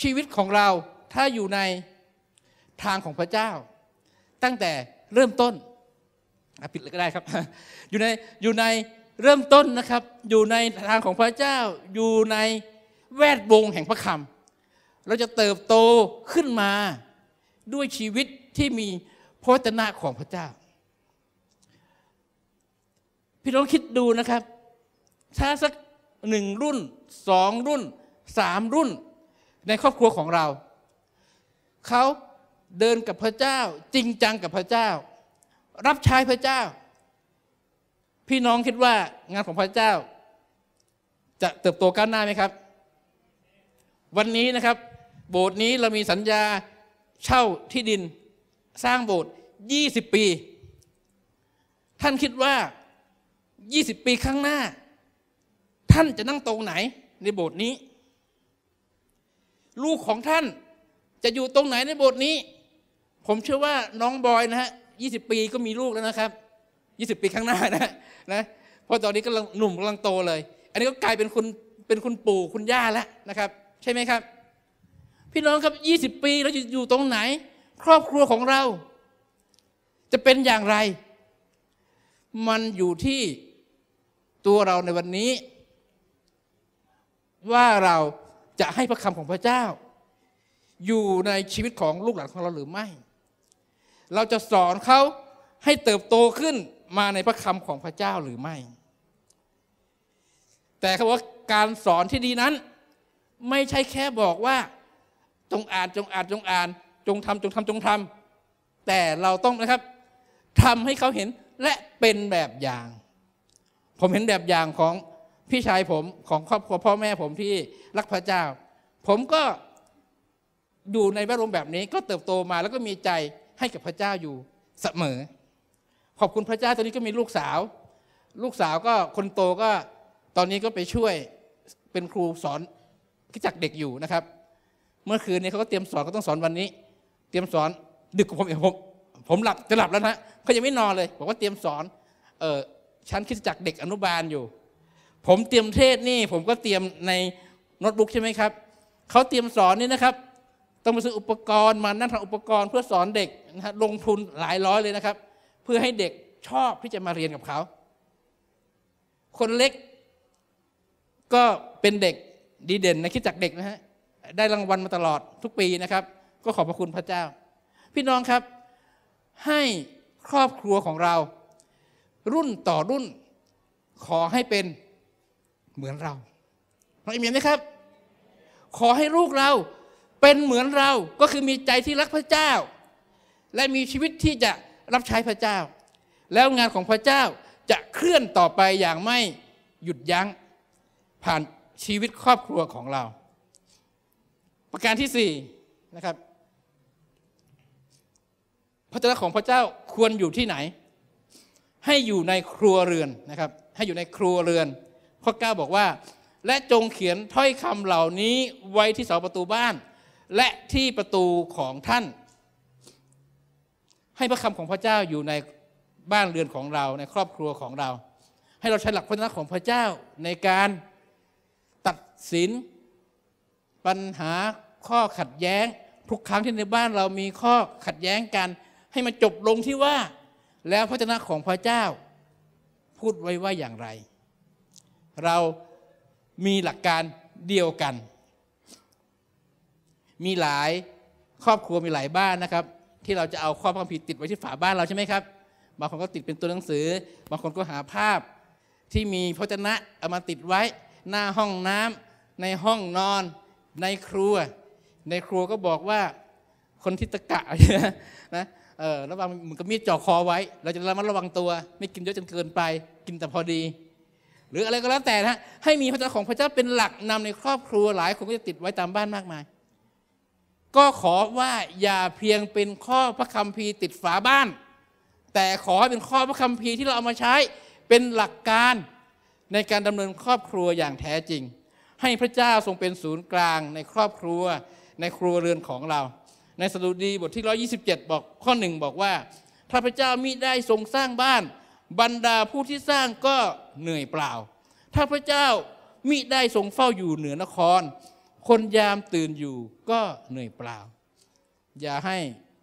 ชีวิตของเราถ้าอยู่ในทางของพระเจ้า ตั้งแต่เริ่มต้นปิดเลยก็ได้ครับ อยู่ในอยู่ในเริ่มต้นนะครับอยู่ในทางของพระเจ้าอยู่ในแวดวงแห่งพระคำเราจะเติบโตขึ้นมาด้วยชีวิตที่มีพระวจนะของพระเจ้าพี่น้องคิดดูนะครับถ้าสักหนึ่งรุ่นสองรุ่นสามรุ่น ในครอบครัวของเรา เขาเดินกับพระเจ้าจริงจังกับพระเจ้า รับใช้พระเจ้าพี่น้องคิดว่างานของพระเจ้า จะเติบโตก้าวหน้าไหมครับ วันนี้นะครับ โบสถ์นี้เรามีสัญญาเช่าที่ดิน สร้างโบสถ์ 20 ปี ท่านคิดว่า 20 ปีข้างหน้า ท่านจะนั่งตรงไหนในโบสถ์นี้ ลูกของท่าน จะอยู่ตรงไหนในโบสถ์นี้ ผมเชื่อว่าน้องบอยนะฮะ 20 ปีก็มีลูกแล้วนะครับยี่สิบปีข้างหน้านะนะ เพราะตอนนี้ก็ลังหนุ่มกำลังโตเลย อันนี้ก็กลายเป็นคุณเป็นคุณปู่คุณย่าแล้วนะครับ ใช่ไหมครับ พี่น้องครับยี่สิบปีเราจะอยู่ตรงไหน ครอบครัวของเรา จะเป็นอย่างไร มันอยู่ที่ตัวเราในวันนี้ ว่าเราจะให้พระคำของพระเจ้า อยู่ในชีวิตของลูกหลานของเราหรือไม่ เราจะสอนเขาให้เติบโตขึ้นมาในพระคำของพระเจ้าหรือไม่ แต่เขาบอกการสอนที่ดีนั้น ไม่ใช่แค่บอกว่า จงอ่านจงอ่านจงอ่านจงทำจงทำจงทำ แต่เราต้องนะครับทำให้เขาเห็นและเป็นแบบอย่าง ผมเห็นแบบอย่างของพี่ชายผมของครอบครัวพ่อแม่ผมที่รักพระเจ้า ผมก็อยู่ในแวดวงแบบนี้ก็เติบโตมาแล้วก็มีใจให้กับพระเจ้าอยู่เสมอขอบคุณพระเจ้าตอนนี้ก็มีลูกสาว ลูกสาวก็คนโตก็ตอนนี้ก็ไปช่วยเป็นครูสอนกิจักเด็กอยู่นะครับ เมื่อคืนนี้เขาก็เตรียมสอน ก็ต้องสอนวันนี้ เตรียมสอนดึกกว่าผมผมผมหลับจะหลับแล้วนะเขายังไม่นอนเลยบอกว่าเตรียมสอน เออชั้นคิดจักเด็กอนุบาลอยู่ ผมเตรียมเทศนี่ ผมก็เตรียมในโน้ตบุ๊กใช่ไหมครับเขาเตรียมสอนนี่นะครับ ต้องไปซื้ออุปกรณ์มานั่งทำอุปกรณ์เพื่อสอนเด็กนะฮะลงทุนหลายร้อยเลยนะครับพื่อให้เด็กชอบที่จะมาเรียนกับเขา คนเล็ก ก็เป็นเด็กดีเด่นในะคิดจากเด็กนะฮะ ได้รางวัลมาตลอดทุกปีนะครับ ก็ขอบพระคุณพระเจ้า พี่น้องครับ ให้ครอบครัวของเรา รุ่นต่อรุ่น ขอให้เป็นเหมือนเรา น้องอเมียนไหมครับ ขอให้ลูกเราเป็นเหมือนเราก็คือมีใจที่รักพระเจ้า และมีชีวิตที่จะรับใช้พระเจ้า แล้วงานของพระเจ้าจะเคลื่อนต่อไปอย่างไม่หยุดยัง้ง ผ่านชีวิตครอบครัวของเรา ประการที่สี่นะครับ พระเจ้าของพระเจ้าควรอยู่ที่ไหน ให้อยู่ในครัวเรือนนะครับ ให้อยู่ในครัวเรือนข้อเก้าบอกว่า และจงเขียนถ้อยคำเหล่านี้ไว้ที่เสาประตูบ้าน และที่ประตูของท่านให้พระคำของพระเจ้าอยู่ในบ้านเรือนของเราในครอบครัวของเรา ให้เราใช้หลักพระของพระเจ้าในการตัดสิน ปัญหาข้อขัดแย้ง ทุกครั้งที่ในบ้านเรามีข้อขัดแย้งกันให้มันจบลงที่ว่า แล้วพระเจ้าของพระเจ้า พูดไว้ว่าอย่างไร เรามีหลักการเดียวกัน มีหลายครอบครัวมีหลายบ้านนะครับที่เราจะเอาข้อความผิดติดไว้ที่ฝาบ้านเราใช่ไหมครับ บางคนก็ติดเป็นตัวหนังสือ บางคนก็หาภาพที่มีพจนะเอามาติดไว้หน้าห้องน้ำในห้องนอนในครัว ในครัวก็บอกว่าคนที่ตะกะนะเออระวังมันก็มีดจ่อคอไว้ เราจะระมัดระวังตัว ไม่กินเยอะจนเกินไป กินแต่พอดี หรืออะไรก็แล้วแต่นะให้มีพระเจ้าของพระเจ้าเป็นหลักนำในครอบครัวหลายคนก็จะติดไว้ตามบ้านมากมายก็ขอว่าอย่าเพียงเป็นข้อพระคัมภีร์ติดฝาบ้าน แต่ขอเป็นข้อพระคัมภีร์ที่เราเอามาใช้เป็นหลักการในการดำเนินครอบครัวอย่างแท้จริง ให้พระเจ้าทรงเป็นศูนย์กลางในครอบครัวในครัวเรือนของเรา ในสดุดีบทที่ 127 บอกข้อหนึ่งบอกว่า ถ้าพระเจ้ามิได้ทรงสร้างบ้านบรรดาผู้ที่สร้างก็เหนื่อยเปล่า ถ้าพระเจ้ามิได้ทรงเฝ้าอยู่เหนือนครคนยามตื่นอยู่ก็เหนื่อยเปล่า อย่าให้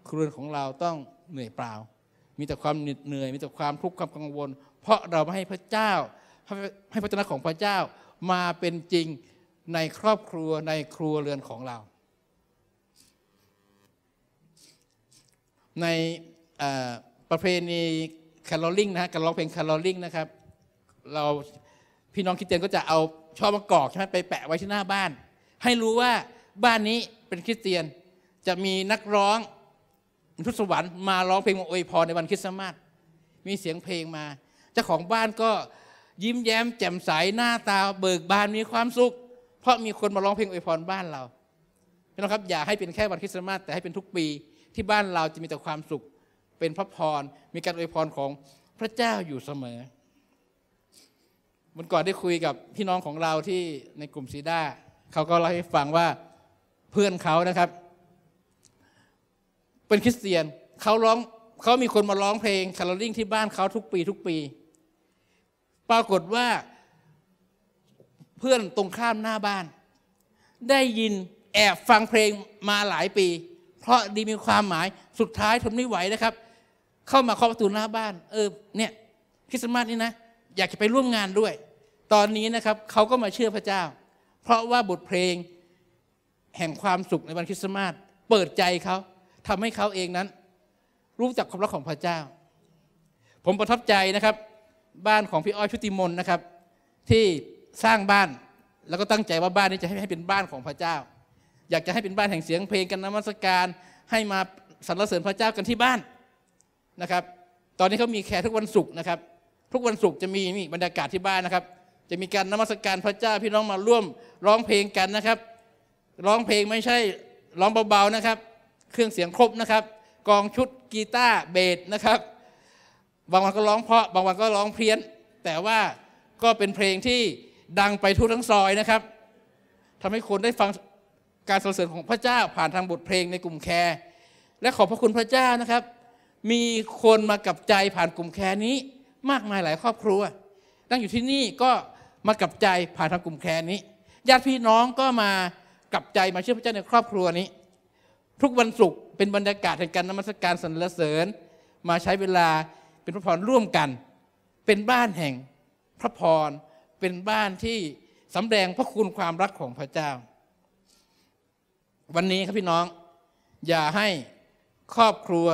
ครัวของเราต้องเหนื่อยเปล่า มีแต่ความเหนื่อยมีแต่ความทุกข์ความกังวล เพราะเราไม่ให้พระเจ้าให้พระเจ้าของพระเจ้ามาเป็นจริงในครอบครัวในครัวเรือนของเรา ในประเพณีคาร์โลลิงนะฮะการร้องเพลงคาร์โลลิงนะครับเราพี่น้องคิดเตียนก็จะเอาช่อมะกอกใช่ไหมไปแปะไว้ที่หน้าบ้านให้รู้ว่าบ้านนี้เป็นคริสเตียนจะมีนักร้องทุสวรรค์มาร้องเพลงอวยพรในวันคริสต์มาสมีเสียงเพลงมาเจ้าของบ้านก็ยิ้มแย้ม แจ่มใสหน้าตาเบิกบานมีความสุข เพราะมีคนมาร้องเพลงอวยพรบ้านเราพี่น้องครับอย่าให้เป็นแค่วันคริสต์มาสแต่ให้เป็นทุกปีที่บ้านเราจะมีแต่ความสุขเป็นพระพรมีการอวยพรของพระเจ้าอยู่เสมอวันก่อนได้คุยกับพี่น้องของเราที่ในกลุ่มซีด้าเขาก็เล่าให้ฟังว่าเพื่อนเขานะครับ เป็นคริสเตียนเขาร้องเขามีคนมาร้องเพลงคาร์ลลิงที่บ้านเขาทุกปีทุกปี ปรากฏว่า เพื่อนตรงข้ามหน้าบ้าน ได้ยินแอบฟังเพลงมาหลายปี เพราะดีมีความหมายสุดท้ายทนไม่ไหวนะครับ เข้ามาเคาะประตูหน้าบ้าน เออเนี่ย คริสต์มาสนี่นะ อยากจะไปร่วมงานด้วย ตอนนี้นะครับเขาก็มาเชื่อพระเจ้าเพราะว่าบทเพลงแห่งความสุขในวันคริสต์มาสเปิดใจเขาทำให้เขาเองนั้น รู้จักความรักของพระเจ้า ผมประทับใจนะครับ บ้านของพี่อ้อยชุติมนนะครับ ที่สร้างบ้านแล้วก็ตั้งใจว่าบ้านนี้จะให้เป็นบ้านของพระเจ้า อยากจะให้เป็นบ้านแห่งเสียงเพลงกันนมัสการให้มาสรรเสริญพระเจ้ากันที่บ้านนะครับ ตอนนี้เขามีแขกทุกวันศุกร์นะครับ ทุกวันศุกร์จะมีนี่บรรยากาศที่บ้านนะครับจะมีการนมัสการพระเจ้าพี่น้องมาร่วมร้องเพลงกันนะครับร้องเพลงไม่ใช่ ร้องเบาๆนะครับ เครื่องเสียงครบนะครับ กองชุดกีตาร์เบสนะครับบางวันก็ร้องเพราะบางวันก็ร้องเพี้ยน แต่ว่าก็เป็นเพลงที่ดังไปทั่วทั้งซอยนะครับ ทำให้คนได้ฟังการสรรเสริญของพระเจ้าผ่านทางบทเพลงในกลุ่มแคร์และขอบพระคุณพระเจ้านะครับ มีคนมากับใจผ่านกลุ่มแคร์นี้ มากมายหลายครอบครัวนั่งอยู่ที่นี่ก็มากับใจผ่านทางกลุ่มแคร์นี้ ญาติพี่น้องก็มากับใจมาเชื่อพระเจ้าในครอบครัวนี้ ทุกวันศุกร์เป็นบรรยากาศแห่งการนมัสการสรรเสริญ มาใช้เวลาเป็นพระพรร่วมกัน เป็นบ้านแห่งพระพร เป็นบ้านที่สำแดงพระคุณความรักของพระเจ้า วันนี้ครับพี่น้อง อย่าให้ครอบครัว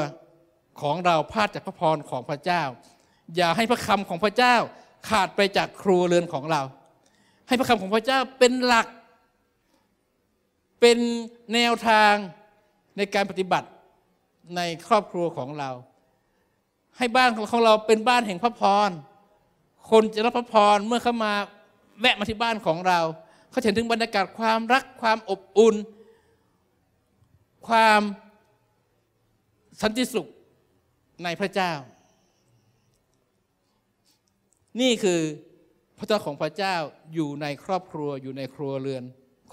ของเราพลาดจากพระพรของพระเจ้า อย่าให้พระคำของพระเจ้าขาดไปจากครัวเรือนของเรา ให้พระคำของพระเจ้าเป็นหลัก เป็นแนวทางในการปฏิบัติในครอบครัวของเรา ให้บ้านของเราเป็นบ้านแห่งพระพรคนจะรับพระพรเมื่อเข้ามาแวะมาที่บ้านของเราเขาเห็นถึงบรรยากาศความรักความอบอุ่นความสันติสุขในพระเจ้านี่คือพระเจ้าของพระเจ้าอยู่ในครอบครัวอยู่ในครัวเรือน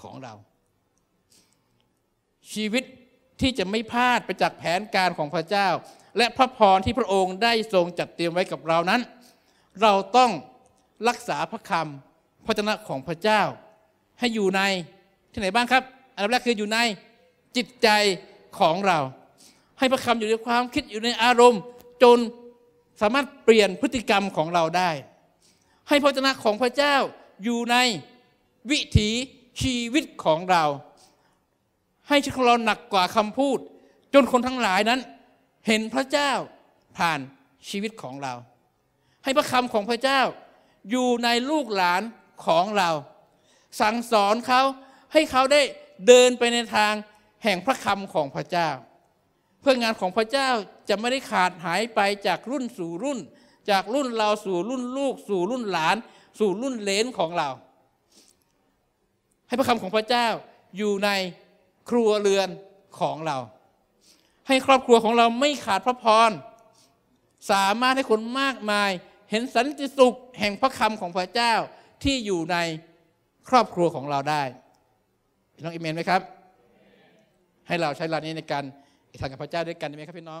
ของเรา ชีวิตที่จะไม่พลาดไปจากแผนการของพระเจ้า และพระพรที่พระองค์ได้ทรงจัดเตรียมไว้กับเรานั้น เราต้องรักษาพระคำพระจนะของพระเจ้า ให้อยู่ใน ที่ไหนบ้างครับอันดับแรกคืออยู่ในจิตใจของเรา ให้พระคำอยู่ในความคิดอยู่ในอารมณ์จนสามารถเปลี่ยนพฤติกรรมของเราได้ให้พระเจนะของพระเจ้าอยู่ในวิถีชีวิตของเรา ให้ชีวิตของเราหนักกว่าคำพูด จนคนทั้งหลายนั้น เห็นพระเจ้าผ่านชีวิตของเรา ให้พระคำของพระเจ้าอยู่ในลูกหลานของเรา สั่งสอนเขาให้เขาได้เดินไปในทางแห่งพระคำของพระเจ้า เพื่องานของพระเจ้าจะไม่ได้ขาดหายไปจากรุ่นสู่รุ่นจากรุ่นเราสู่รุ่นลูกสู่รุ่นหลานสู่รุ่นเลนของเรา ให้พระคำของพระเจ้าอยู่ในครัวเรือนของเรา ให้ครอบครัวของเราไม่ขาดพระพร สามารถให้คนมากมายเห็นสันติสุขแห่งพระคำของพระเจ้าที่อยู่ในครอบครัวของเราได้พี่น้องอิเมนไหมครับให้เราใช้เวลานี้ในการทำกับพระเจ้าด้วยกันได้ไหมครับ พี่น้อง